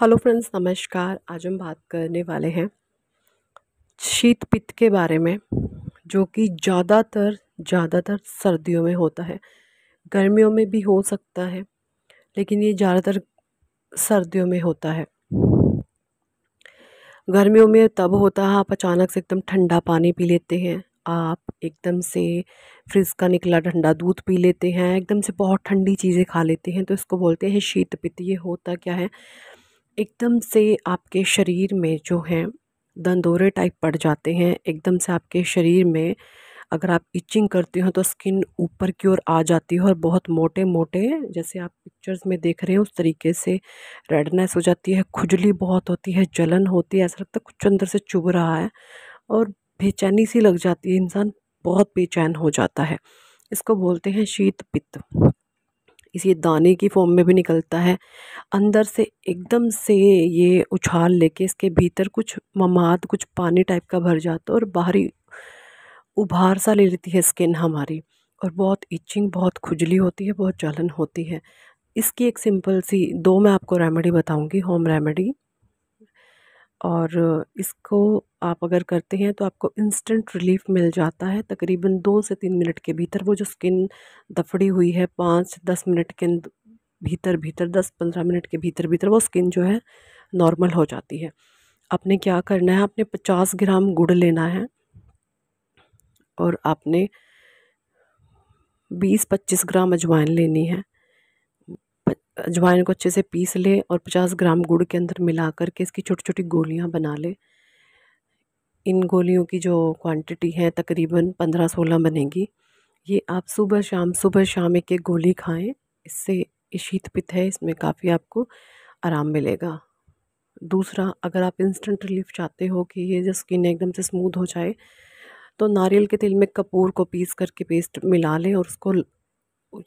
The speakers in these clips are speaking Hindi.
हेलो फ्रेंड्स नमस्कार आज हम बात करने वाले हैं शीत पित्त के बारे में जो कि ज़्यादातर ज़्यादातर सर्दियों में होता है गर्मियों में भी हो सकता है लेकिन ये ज़्यादातर सर्दियों में होता है गर्मियों में तब होता है आप अचानक से एकदम ठंडा पानी पी लेते हैं आप एकदम से फ्रिज का निकला ठंडा दूध पी लेते हैं एकदम से बहुत ठंडी चीज़ें खा लेते हैं तो इसको बोलते हैं शीत पित्त ये होता क्या है एकदम से आपके शरीर में जो है दंदोरे टाइप पड़ जाते हैं एकदम से आपके शरीर में अगर आप इचिंग करते हो तो स्किन ऊपर की ओर आ जाती है और बहुत मोटे मोटे जैसे आप पिक्चर्स में देख रहे हैं उस तरीके से रेडनेस हो जाती है खुजली बहुत होती है जलन होती है ऐसा लगता है कुछ अंदर से चुभ रहा है और बेचैनी सी लग जाती है इंसान बहुत बेचैन हो जाता है इसको बोलते हैं शीत पित्त इसी दाने की फॉर्म में भी निकलता है अंदर से एकदम से ये उछाल लेके इसके भीतर कुछ ममाद कुछ पानी टाइप का भर जाता है और बाहरी उभार सा ले लेती है स्किन हमारी और बहुत इचिंग बहुत खुजली होती है बहुत जलन होती है इसकी एक सिंपल सी दो मैं आपको रेमेडी बताऊंगी होम रेमेडी और इसको आप अगर करते हैं तो आपको इंस्टेंट रिलीफ मिल जाता है तकरीबन दो से तीन मिनट के भीतर वो जो स्किन दफड़ी हुई है पाँच से दस मिनट के भीतर भीतर दस पंद्रह मिनट के भीतर भीतर वो स्किन जो है नॉर्मल हो जाती है आपने क्या करना है आपने पचास ग्राम गुड़ लेना है और आपने बीस पच्चीस ग्राम अजवाइन लेनी है अजवाइन को अच्छे से पीस ले और 50 ग्राम गुड़ के अंदर मिला करके इसकी छोटी छोटी गोलियां बना ले इन गोलियों की जो क्वांटिटी है तकरीबन 15-16 बनेगी ये आप सुबह शाम सुबह शाम एक एक गोली खाएं इससे शीत पित है इसमें काफ़ी आपको आराम मिलेगा दूसरा अगर आप इंस्टेंट रिलीफ चाहते हो कि ये जो स्किन एकदम से स्मूथ हो जाए तो नारियल के तेल में कपूर को पीस करके पेस्ट मिला लें और उसको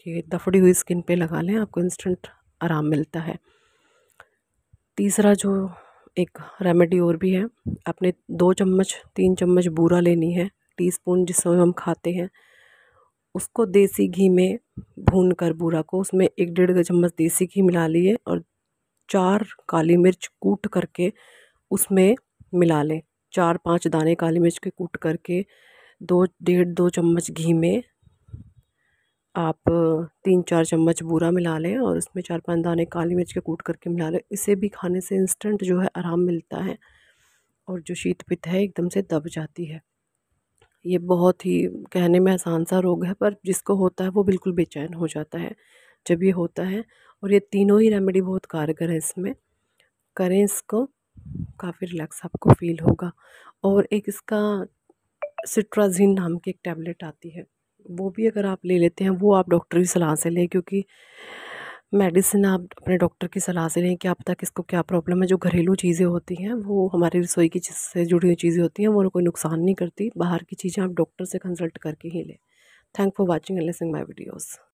ये दफड़ी हुई स्किन पे लगा लें आपको इंस्टेंट आराम मिलता है तीसरा जो एक रेमेडी और भी है आपने दो चम्मच तीन चम्मच बूरा लेनी है टी स्पून जिस समय हम खाते हैं उसको देसी घी में भून कर बूरा को उसमें एक डेढ़ चम्मच देसी घी मिला लिए और चार काली मिर्च कूट करके उसमें मिला लें चार पांच दाने काली मिर्च के कूट करके दो डेढ़ दो चम्मच घी में आप तीन चार चम्मच बूरा मिला लें और उसमें चार पाँच दाने काली मिर्च के कूट करके मिला लें इसे भी खाने से इंस्टेंट जो है आराम मिलता है और जो शीत पित्त है एकदम से दब जाती है ये बहुत ही कहने में आसान सा रोग है पर जिसको होता है वो बिल्कुल बेचैन हो जाता है जब ये होता है और ये तीनों ही रेमेडी बहुत कारगर है इसमें करें इसको काफ़ी रिलैक्स आपको फील होगा और एक इसका सिट्राजीन नाम की एक टैबलेट आती है वो भी अगर आप ले लेते हैं वो आप डॉक्टर की सलाह से लें क्योंकि मेडिसिन आप अपने डॉक्टर की सलाह से लें कि आप पता इसको क्या प्रॉब्लम है जो घरेलू चीज़ें होती हैं वो हमारी रसोई की जिससे जुड़ी हुई चीज़ें होती हैं वो कोई नुकसान नहीं करती बाहर की चीज़ें आप डॉक्टर से कंसल्ट करके ही लें thank for watching and listening my videos